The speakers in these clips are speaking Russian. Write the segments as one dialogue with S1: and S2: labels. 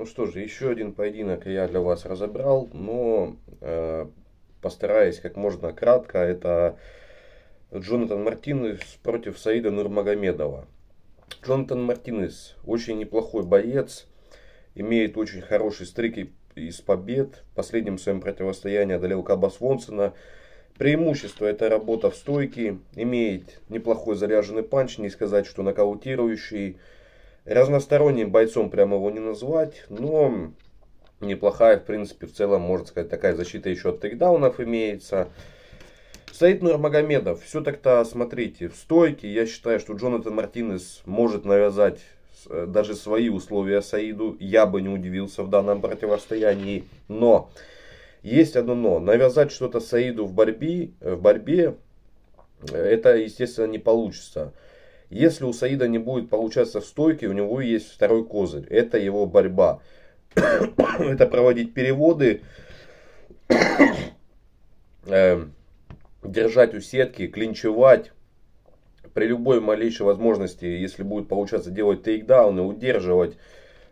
S1: Ну что же, еще один поединок я для вас разобрал, но э, постараюсь как можно кратко. Это Джонатан Мартинес против Саида Нурмагомедова. Джонатан Мартинес очень неплохой боец, имеет очень хороший стрик из побед. В последнем своем противостоянии одолел Каба Свонсона. Преимущество это работа в стойке, имеет неплохой заряженный панч, не сказать, что нокаутирующий. Разносторонним бойцом прямо его не назвать, но неплохая, в принципе, в целом, можно сказать, такая защита еще от тейкдаунов имеется. Саид Нурмагомедов, все так-то, смотрите, в стойке, я считаю, что Джонатан Мартинес может навязать э, даже свои условия Саиду, я бы не удивился в данном противостоянии, но есть одно но, навязать что-то Саиду в борьбе, э, в борьбе, э, это, естественно, не получится. Если у Саида не будет получаться в стойке, у него есть второй козырь. Это его борьба. это проводить переводы, э, держать у сетки, клинчевать. При любой малейшей возможности, если будет получаться делать тейкдауны, удерживать,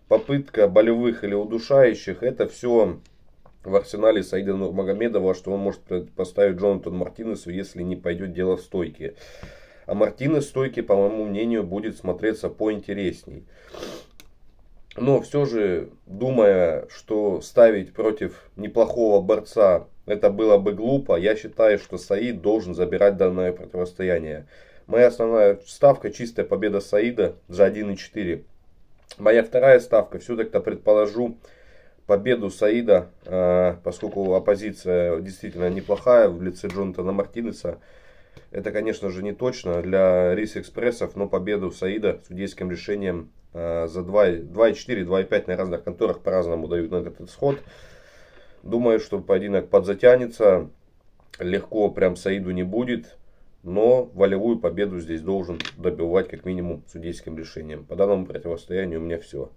S1: попытка болевых или удушающих, это все в арсенале Саида Нурмагомедова, что он может поставить Джонатан Мартинесу, если не пойдет дело в стойке. А Мартинес стойки, по моему мнению, будет смотреться поинтересней. Но все же, думая, что ставить против неплохого борца это было бы глупо, я считаю, что Саид должен забирать данное противостояние. Моя основная ставка чистая победа Саида за 1,4. Моя вторая ставка, все так-то предположу победу Саида, а, поскольку оппозиция действительно неплохая в лице Джонатана Мартинеса. Это, конечно же, не точно для Рис экспрессов но победу Саида судейским решением э, за 2,4-2,5 на разных конторах по-разному дают на этот исход. Думаю, что поединок подзатянется, легко прям Саиду не будет, но волевую победу здесь должен добивать как минимум судейским решением. По данному противостоянию у меня все.